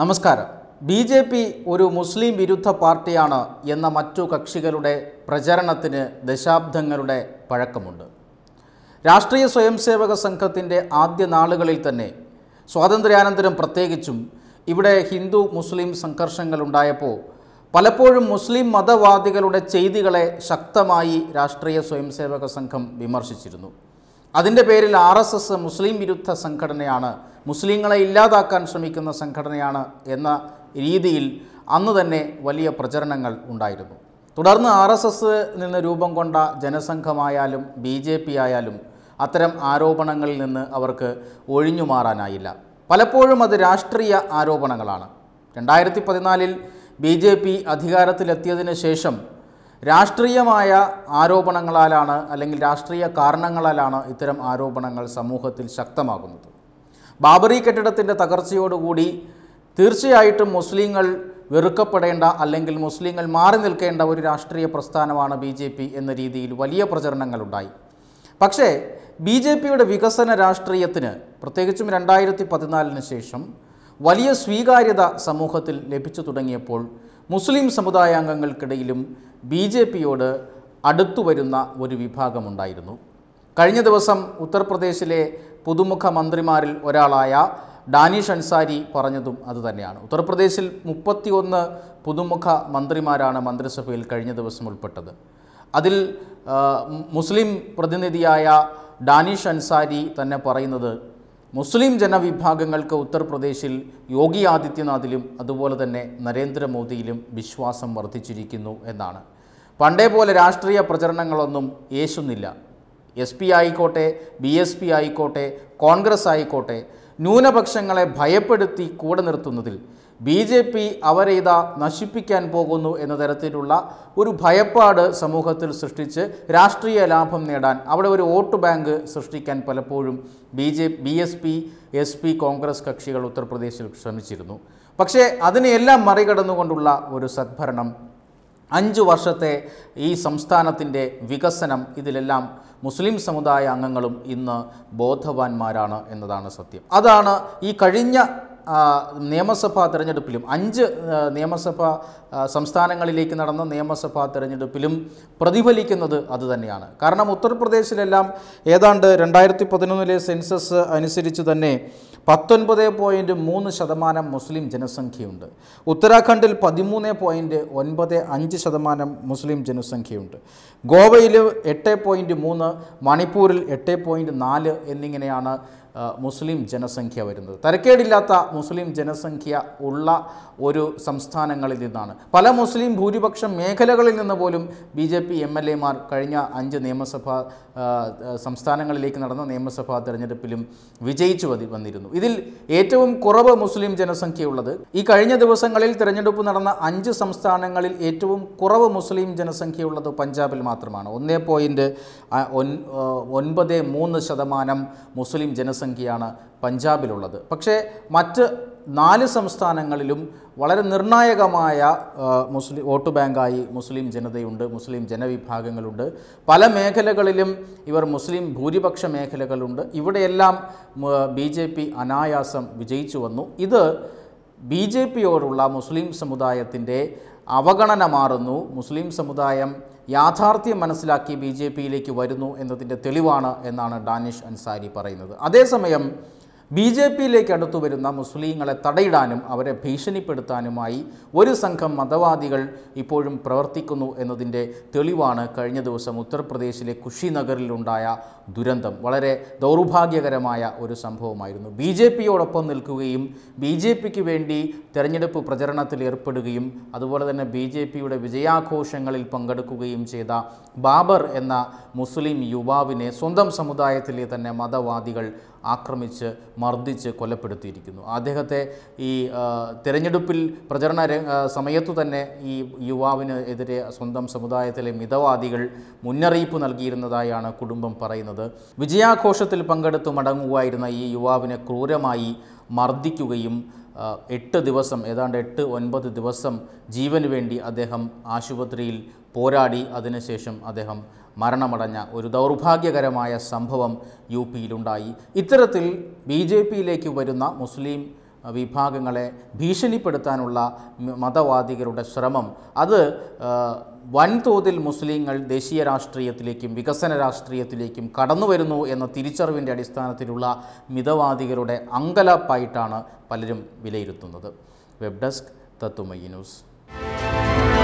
നമസ്കാരം B J P ഒരു മുസ്ലിം വിരുദ്ധ പാർട്ടിയാണ് എന്ന മറ്റു കക്ഷികളുടെ പ്രചരണത്തിന് ദശാബ്ദങ്ങളുടെ പഴക്കമുണ്ട് രാഷ്ട്രീയ സ്വയംസേവക സംഘത്തിൻ്റെ ആദ്യ നാളുകളിൽ തന്നെ സ്വാതന്ത്ര്യാനന്തരം പ്രത്യേകിച്ചും ഇവിടെ ഹിന്ദു മുസ്ലിം സംഘർഷങ്ങൾ ഉണ്ടായപ്പോൾ പലപ്പോഴും മുസ്ലിം മതവാദികളുടെ ചെയ്തികളെ ശക്തമായി രാഷ്ട്രീയ സ്വയംസേവക സംഘം വിമർശിച്ചിരുന്നു അതിൻ്റെ പേരിൽ ആർ മുസ്ലിം വിരുദ്ധ സംഘടനയാണ് മുസ്ലിങ്ങളെ ഇല്ലാതാക്കാൻ ശ്രമിക്കുന്ന സംഘടനയാണ് എന്ന രീതിയിൽ അന്ന് തന്നെ വലിയ പ്രചരണങ്ങൾ ഉണ്ടായിരുന്നു തുടർന്ന് ആർ എസ് എസ് നിന്ന് രൂപം കൊണ്ട ജനസംഘമായാലും ബി ജെ പി ആയാലും അത്തരം ആരോപണങ്ങളിൽ നിന്ന് അവർക്ക് ഒഴിഞ്ഞു മാറാനായില്ല പലപ്പോഴും അത് രാഷ്ട്രീയ ആരോപണങ്ങളാണ് രണ്ടായിരത്തി പതിനാലിൽ ബി ജെ പി അധികാരത്തിലെത്തിയതിന് ശേഷം രാഷ്ട്രീയമായ ആരോപണങ്ങളാലാണ് അല്ലെങ്കിൽ രാഷ്ട്രീയ കാരണങ്ങളാലാണ് ഇത്തരം ആരോപണങ്ങൾ സമൂഹത്തിൽ ശക്തമാകുന്നത് ബാബറി കെട്ടിടത്തിൻ്റെ തകർച്ചയോടുകൂടി തീർച്ചയായിട്ടും മുസ്ലിങ്ങൾ വെറുക്കപ്പെടേണ്ട അല്ലെങ്കിൽ മുസ്ലിങ്ങൾ മാറി നിൽക്കേണ്ട ഒരു രാഷ്ട്രീയ പ്രസ്ഥാനമാണ് ബി ജെ പി എന്ന രീതിയിൽ വലിയ പ്രചരണങ്ങളുണ്ടായി പക്ഷേ ബി ജെ പിയുടെ വികസന രാഷ്ട്രീയത്തിന് പ്രത്യേകിച്ചും രണ്ടായിരത്തി പതിനാലിന് ശേഷം വലിയ സ്വീകാര്യത സമൂഹത്തിൽ ലഭിച്ചു തുടങ്ങിയപ്പോൾ മുസ്ലിം സമുദായാംഗങ്ങൾക്കിടയിലും ബി ജെ പിയോട് അടുത്തു വരുന്ന ഒരു വിഭാഗമുണ്ടായിരുന്നു കഴിഞ്ഞ ദിവസം ഉത്തർപ്രദേശിലെ പുതുമുഖ മന്ത്രിമാരിൽ ഒരാളായ ഡാനിഷ് അൻസാരി പറഞ്ഞതും അതുതന്നെയാണ് ഉത്തർപ്രദേശിൽ മുപ്പത്തിയൊന്ന് പുതുമുഖ മന്ത്രിമാരാണ് മന്ത്രിസഭയിൽ കഴിഞ്ഞ ദിവസം ഉൾപ്പെട്ടത് അതിൽ മുസ്ലിം പ്രതിനിധിയായ ഡാനിഷ് അൻസാരി തന്നെ പറയുന്നത് മുസ്ലിം ജനവിഭാഗങ്ങൾക്ക് ഉത്തർപ്രദേശിൽ യോഗി ആദിത്യനാഥിലും അതുപോലെ തന്നെ നരേന്ദ്രമോദിയിലും വിശ്വാസം വർദ്ധിച്ചിരിക്കുന്നു എന്നാണ് പണ്ടേ പോലെ രാഷ്ട്രീയ പ്രചരണങ്ങളൊന്നും യേശുന്നില്ല എസ് പി ആയിക്കോട്ടെ ബി എസ് പി ആയിക്കോട്ടെ കോൺഗ്രസ് ആയിക്കോട്ടെ ന്യൂനപക്ഷങ്ങളെ ഭയപ്പെടുത്തി കൂടെ നിർത്തുന്നതിൽ ബി ജെ പി അവരെ ഇതാ നശിപ്പിക്കാൻ പോകുന്നു എന്ന തരത്തിലുള്ള ഒരു ഭയപ്പാട് സമൂഹത്തിൽ സൃഷ്ടിച്ച് രാഷ്ട്രീയ ലാഭം നേടാൻ അവിടെ ഒരു വോട്ട് ബാങ്ക് സൃഷ്ടിക്കാൻ പലപ്പോഴും B J B S P S P Congress കക്ഷികൾ ഉത്തർപ്രദേശിൽ ശ്രമിച്ചിരുന്നു പക്ഷേ അതിനെയെല്ലാം മറികടന്നുകൊണ്ടുള്ള ഒരു സദ്ഭരണം അഞ്ച് വർഷത്തെ ഈ സംസ്ഥാനത്തിൻ്റെ വികസനം ഇതിലെല്ലാം മുസ്ലിം സമുദായ അംഗങ്ങളും ഇന്ന് ബോധവാന്മാരാണ് എന്നതാണ് സത്യം അതാണ് ഈ കഴിഞ്ഞ നിയമസഭാ തെരഞ്ഞെടുപ്പിലും അഞ്ച് നിയമസഭാ സംസ്ഥാനങ്ങളിലേക്ക് നടന്ന നിയമസഭാ തെരഞ്ഞെടുപ്പിലും പ്രതിഫലിക്കുന്നത് അതുതന്നെയാണ് കാരണം ഉത്തർപ്രദേശിലെല്ലാം ഏതാണ്ട് രണ്ടായിരത്തി പതിനൊന്നിലെ സെൻസസ് അനുസരിച്ച് തന്നെ പത്തൊൻപത് പോയിൻ്റ് മൂന്ന് ശതമാനം മുസ്ലിം ജനസംഖ്യയുണ്ട് ഉത്തരാഖണ്ഡിൽ പതിമൂന്ന് പോയിൻ്റ് ഒൻപത് അഞ്ച് ശതമാനം മുസ്ലിം ജനസംഖ്യയുണ്ട് ഗോവയിൽ എട്ട് പോയിൻറ്റ് മൂന്ന് മണിപ്പൂരിൽ എട്ട് പോയിൻറ്റ് നാല് എന്നിങ്ങനെയാണ് മുസ്ലിം ജനസംഖ്യ വരുന്നത് തരക്കേടില്ലാത്ത മുസ്ലിം ജനസംഖ്യ ഉള്ള ഒരു സംസ്ഥാനങ്ങളിൽ നിന്നാണ് പല മുസ്ലിം ഭൂരിപക്ഷം മേഖലകളിൽ നിന്ന് പോലും B J P M L എമാർ കഴിഞ്ഞ അഞ്ച് നിയമസഭാ സംസ്ഥാനങ്ങളിലേക്ക് നടന്ന നിയമസഭാ തെരഞ്ഞെടുപ്പിലും വിജയിച്ചു വന്നിരുന്നു ഇതിൽ ഏറ്റവും കുറവ് മുസ്ലിം ജനസംഖ്യയുള്ളത് ഈ കഴിഞ്ഞ ദിവസങ്ങളിൽ തിരഞ്ഞെടുപ്പ് നടന്ന അഞ്ച് സംസ്ഥാനങ്ങളിൽ ഏറ്റവും കുറവ് മുസ്ലിം ജനസംഖ്യയുള്ളത് പഞ്ചാബിൽ മാത്രമാണ് ഒന്നേ പോയിൻറ്റ് ഒൻപത് മൂന്ന് ശതമാനം മുസ്ലിം ജനസംഖ്യ ജനസംഖ്യയാണ് പഞ്ചാബിലുള്ളത് പക്ഷേ മറ്റ് നാല് സംസ്ഥാനങ്ങളിലും വളരെ നിർണായകമായ മുസ്ലിം വോട്ട് ബാങ്കായി മുസ്ലിം ജനതയുണ്ട് മുസ്ലിം ജനവിഭാഗങ്ങളുണ്ട് പല മേഖലകളിലും ഇവർ മുസ്ലിം ഭൂരിപക്ഷ മേഖലകളുണ്ട് ഇവിടെയെല്ലാം ബി ജെ പി അനായാസം വിജയിച്ചു വന്നു ഇത് ബി ജെ പിയോടുള്ള മുസ്ലിം സമുദായത്തിൻ്റെ അവഗണന മാറുന്നു മുസ്ലിം സമുദായം യാഥാർത്ഥ്യം മനസ്സിലാക്കി ബി ജെ പിയിലേക്ക് വരുന്നു എന്നതിൻ്റെ തെളിവാണ് എന്നാണ് ഡാനിഷ് അൻസാരി പറയുന്നത് അതേസമയം ബി ജെ പിയിലേക്ക് അടുത്തു വരുന്ന മുസ്ലിങ്ങളെ തടയിടാനും അവരെ ഭീഷണിപ്പെടുത്താനുമായി ഒരു സംഘം മതവാദികൾ ഇപ്പോഴും പ്രവർത്തിക്കുന്നു എന്നതിൻ്റെ തെളിവാണ് കഴിഞ്ഞ ദിവസം ഉത്തർപ്രദേശിലെ കുഷിനഗറിലുണ്ടായ ദുരന്തം വളരെ ദൗർഭാഗ്യകരമായ ഒരു സംഭവമായിരുന്നു ബി ജെ പിയോടൊപ്പം നിൽക്കുകയും ബി ജെ പിക്ക് വേണ്ടി തെരഞ്ഞെടുപ്പ് പ്രചരണത്തിൽ ഏർപ്പെടുകയും അതുപോലെ തന്നെ ബി ജെ പിയുടെ വിജയാഘോഷങ്ങളിൽ പങ്കെടുക്കുകയും ചെയ്ത ബാബർ എന്ന മുസ്ലിം യുവാവിനെ സ്വന്തം സമുദായത്തിലെ തന്നെ മതവാദികൾ ആക്രമിച്ച് മർദ്ദിച്ച് കൊലപ്പെടുത്തിയിരിക്കുന്നു അദ്ദേഹത്തെ ഈ തിരഞ്ഞെടുപ്പിൽ പ്രചരണ സമയത്തു തന്നെ ഈ യുവാവിന് എതിരെ സ്വന്തം സമുദായത്തിലെ മിതവാദികൾ മുന്നറിയിപ്പ് നൽകിയിരുന്നതായാണ് കുടുംബം പറയുന്നത് വിജയാഘോഷത്തിൽ പങ്കെടുത്ത് മടങ്ങുകയായിരുന്ന ഈ യുവാവിനെ ക്രൂരമായി മർദ്ദിക്കുകയും എട്ട് ദിവസം ഏതാണ്ട് എട്ട് ഒൻപത് ദിവസം ജീവന് വേണ്ടി അദ്ദേഹം ആശുപത്രിയിൽ പോരാടി അതിനുശേഷം അദ്ദേഹം മരണമടഞ്ഞ ഒരു ദൗർഭാഗ്യകരമായ സംഭവം യു പിയിലുണ്ടായി ഇത്തരത്തിൽ ബി ജെ പിയിലേക്ക് വരുന്ന മുസ്ലിം വിഭാഗങ്ങളെ ഭീഷണിപ്പെടുത്താനുള്ള മതവാദികളുടെ ശ്രമം അത് വൻതോതിൽ മുസ്ലിങ്ങൾ ദേശീയ രാഷ്ട്രീയത്തിലേക്കും വികസന രാഷ്ട്രീയത്തിലേക്കും കടന്നു വരുന്നു എന്ന തിരിച്ചറിവിൻ്റെ അടിസ്ഥാനത്തിലുള്ള മിതവാദികളുടെ അങ്കലപ്പായിട്ടാണ് പലരും വിലയിരുത്തുന്നത് വെബ് ഡെസ്ക് തത്തുമയി ന്യൂസ്